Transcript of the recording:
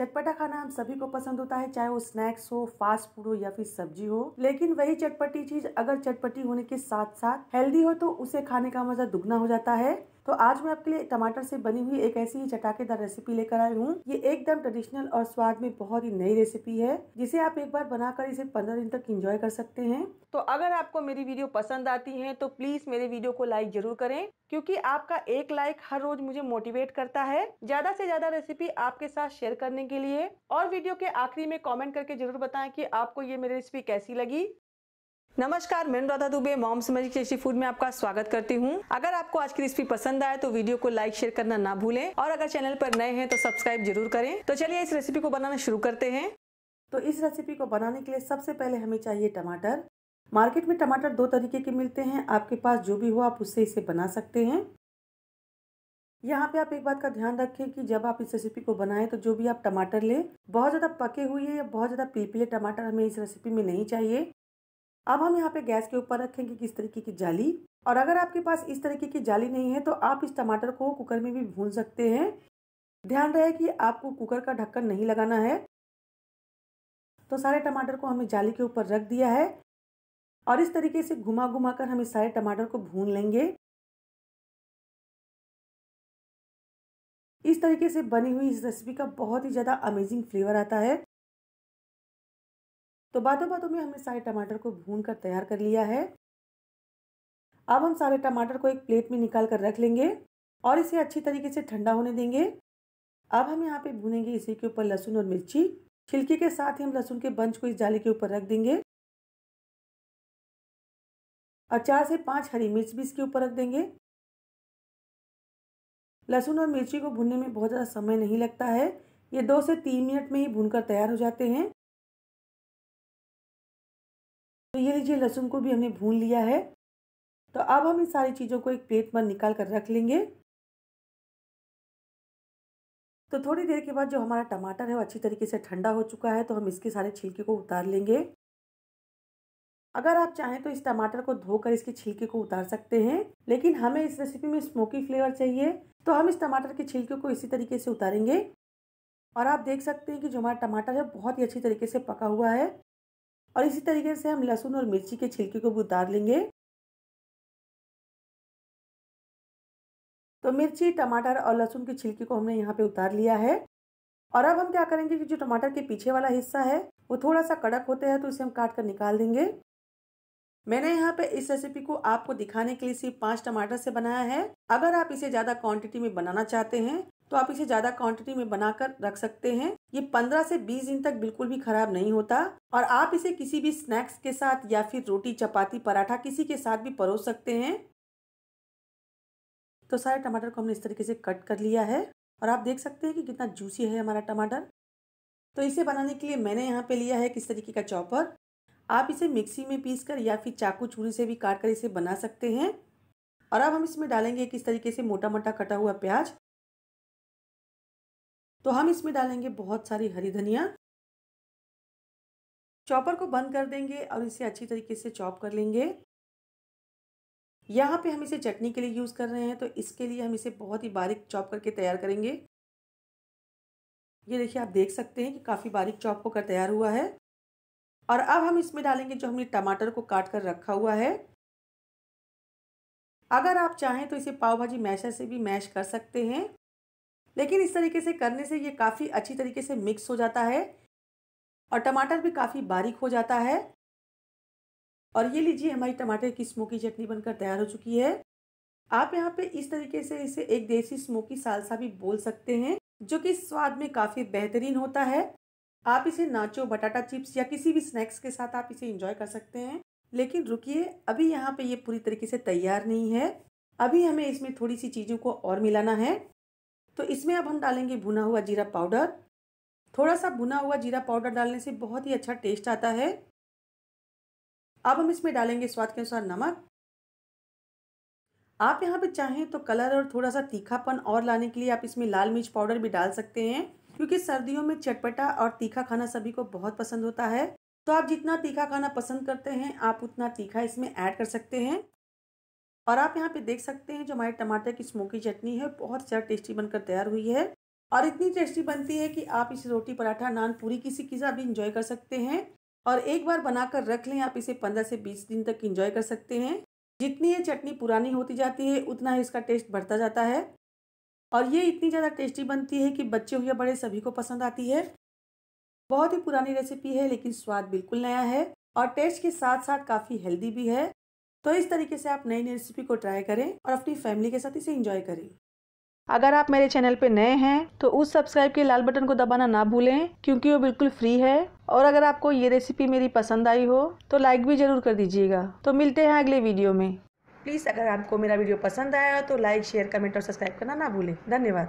चटपटा खाना हम सभी को पसंद होता है चाहे वो स्नैक्स हो फास्ट फूड हो या फिर सब्जी हो लेकिन वही चटपटी चीज अगर चटपटी होने के साथ साथ हेल्दी हो तो उसे खाने का मजा दुगना हो जाता है तो आज मैं आपके लिए टमाटर से बनी हुई एक ऐसी ही चटाकेदार रेसिपी लेकर आई हूँ ये एकदम ट्रेडिशनल और स्वाद में बहुत ही नई रेसिपी है जिसे आप एक बार बनाकर इसे पंद्रह दिन तक इंजॉय कर सकते हैं तो अगर आपको मेरी वीडियो पसंद आती है तो प्लीज मेरे वीडियो को लाइक जरूर करें क्योंकि आपका एक लाइक हर रोज मुझे मोटिवेट करता है ज्यादा से ज्यादा रेसिपी आपके साथ शेयर करने के लिए और वीडियो के आखिरी में कमेंट करके जरूर बताएं कि आपको ये मेरी रेसिपी कैसी लगी नमस्कार मैं राधा दुबे मॉम समझ टेस्टी फूड में आपका स्वागत करती हूँ अगर आपको आज की रेसिपी पसंद आए तो वीडियो को लाइक शेयर करना ना भूलें और अगर चैनल पर नए हैं तो सब्सक्राइब जरूर करें तो चलिए इस रेसिपी को बनाना शुरू करते हैं तो इस रेसिपी को बनाने के लिए सबसे पहले हमें चाहिए टमाटर मार्केट में टमाटर दो तरीके के मिलते हैं आपके पास जो भी हो आप उससे इसे बना सकते हैं यहाँ पे आप एक बात का ध्यान रखें कि जब आप इस रेसिपी को बनाएं तो जो भी आप टमाटर लें बहुत ज़्यादा पके हुए या बहुत ज़्यादा पीपीले टमाटर हमें इस रेसिपी में नहीं चाहिए अब हम यहाँ पे गैस के ऊपर रखेंगे किस तरीके की जाली और अगर आपके पास इस तरीके की जाली नहीं है तो आप इस टमाटर को कुकर में भी भून सकते हैं ध्यान रहे कि आपको कुकर का ढक्कन नहीं लगाना है तो सारे टमाटर को हमें जाली के ऊपर रख दिया है और इस तरीके से घुमा घुमा कर हम इस सारे टमाटर को भून लेंगे इस तरीके से बनी हुई इस रेसिपी का बहुत ही ज़्यादा अमेजिंग फ्लेवर आता है तो बातों बातों में हमने सारे टमाटर को भून कर तैयार कर लिया है अब हम सारे टमाटर को एक प्लेट में निकाल कर रख लेंगे और इसे अच्छी तरीके से ठंडा होने देंगे अब हम यहाँ पे भूनेंगे इसी के ऊपर लहसुन और मिर्ची छिलके के साथ ही हम लहसुन के बंच को इस जाले के ऊपर रख देंगे और चार से पाँच हरी मिर्च भी इसके ऊपर रख देंगे लहसुन और मिर्ची को भूनने में बहुत ज़्यादा समय नहीं लगता है ये दो से तीन मिनट में ही भूनकर तैयार हो जाते हैं तो ये लीजिए लहसुन को भी हमने भून लिया है तो अब हम इन सारी चीज़ों को एक प्लेट पर निकाल कर रख लेंगे तो थोड़ी देर के बाद जो हमारा टमाटर है वो अच्छी तरीके से ठंडा हो चुका है तो हम इसके सारे छिलके को उतार लेंगे अगर आप चाहें तो इस टमाटर को धोकर इसके छिलके को उतार सकते हैं लेकिन हमें इस रेसिपी में स्मोकी फ्लेवर चाहिए तो हम इस टमाटर के छिलके को इसी तरीके से उतारेंगे और आप देख सकते हैं कि जो हमारा टमाटर है बहुत ही अच्छी तरीके से पका हुआ है और इसी तरीके से हम लहसुन और मिर्ची के छिलके को भी उतार लेंगे तो मिर्ची टमाटर और लहसुन के छिलके को हमने यहाँ पे उतार लिया है और अब हम क्या करेंगे कि जो टमाटर के पीछे वाला हिस्सा है वो थोड़ा सा कड़क होते हैं तो इसे हम काट कर निकाल देंगे मैंने यहाँ पे इस रेसिपी को आपको दिखाने के लिए सिर्फ पांच टमाटर से बनाया है अगर आप इसे ज़्यादा क्वांटिटी में बनाना चाहते हैं तो आप इसे ज़्यादा क्वांटिटी में बनाकर रख सकते हैं ये 15 से 20 दिन तक बिल्कुल भी खराब नहीं होता और आप इसे किसी भी स्नैक्स के साथ या फिर रोटी चपाती पराठा किसी के साथ भी परोस सकते हैं तो सारे टमाटर को हमने इस तरीके से कट कर लिया है और आप देख सकते हैं कि कितना जूसी है हमारा टमाटर तो इसे बनाने के लिए मैंने यहाँ पे लिया है किस तरीके का चॉपर आप इसे मिक्सी में पीस कर या फिर चाकू छुरी से भी काट कर इसे बना सकते हैं और अब हम इसमें डालेंगे किस तरीके से मोटा मोटा कटा हुआ प्याज तो हम इसमें डालेंगे बहुत सारी हरी धनिया चॉपर को बंद कर देंगे और इसे अच्छी तरीके से चॉप कर लेंगे यहाँ पे हम इसे चटनी के लिए यूज़ कर रहे हैं तो इसके लिए हम इसे बहुत ही बारीक चॉप करके तैयार करेंगे ये देखिए आप देख सकते हैं कि काफ़ी बारीक चॉप होकर तैयार हुआ है और अब हम इसमें डालेंगे जो हमने टमाटर को काट कर रखा हुआ है अगर आप चाहें तो इसे पाव भाजी मैशर से भी मैश कर सकते हैं लेकिन इस तरीके से करने से ये काफ़ी अच्छी तरीके से मिक्स हो जाता है और टमाटर भी काफ़ी बारीक हो जाता है और ये लीजिए हमारी टमाटर की स्मोकी चटनी बनकर तैयार हो चुकी है आप यहाँ पे इस तरीके से इसे एक देसी स्मोकी सालसा भी बोल सकते हैं जो कि स्वाद में काफ़ी बेहतरीन होता है आप इसे नाचो बटाटा चिप्स या किसी भी स्नैक्स के साथ आप इसे इंजॉय कर सकते हैं लेकिन रुकिए अभी यहाँ पे ये पूरी तरीके से तैयार नहीं है अभी हमें इसमें थोड़ी सी चीज़ों को और मिलाना है तो इसमें अब हम डालेंगे भुना हुआ जीरा पाउडर थोड़ा सा भुना हुआ जीरा पाउडर डालने से बहुत ही अच्छा टेस्ट आता है अब हम इसमें डालेंगे स्वाद के अनुसार नमक आप यहाँ पे चाहें तो कलर और थोड़ा सा तीखापन और लाने के लिए आप इसमें लाल मिर्च पाउडर भी डाल सकते हैं क्योंकि सर्दियों में चटपटा और तीखा खाना सभी को बहुत पसंद होता है तो आप जितना तीखा खाना पसंद करते हैं आप उतना तीखा इसमें ऐड कर सकते हैं और आप यहाँ पे देख सकते हैं जो हमारे टमाटर की स्मोकी चटनी है बहुत ज़्यादा टेस्टी बनकर तैयार हुई है और इतनी टेस्टी बनती है कि आप इसे रोटी पराठा नान पूरी किसी के साथ भी इंजॉय कर सकते हैं और एक बार बनाकर रख लें आप इसे पंद्रह से बीस दिन तक इंजॉय कर सकते हैं जितनी ये चटनी पुरानी होती जाती है उतना ही इसका टेस्ट बढ़ता जाता है और ये इतनी ज़्यादा टेस्टी बनती है कि बच्चे या बड़े सभी को पसंद आती है बहुत ही पुरानी रेसिपी है लेकिन स्वाद बिल्कुल नया है और टेस्ट के साथ साथ काफ़ी हेल्दी भी है तो इस तरीके से आप नई नई रेसिपी को ट्राई करें और अपनी फैमिली के साथ इसे इंजॉय करें अगर आप मेरे चैनल पर नए हैं तो उस सब्सक्राइब के लाल बटन को दबाना ना भूलें क्योंकि वो बिल्कुल फ्री है और अगर आपको ये रेसिपी मेरी पसंद आई हो तो लाइक भी ज़रूर कर दीजिएगा तो मिलते हैं अगले वीडियो में प्लीज़ अगर आपको मेरा वीडियो पसंद आया तो लाइक शेयर कमेंट और सब्सक्राइब करना ना भूलें धन्यवाद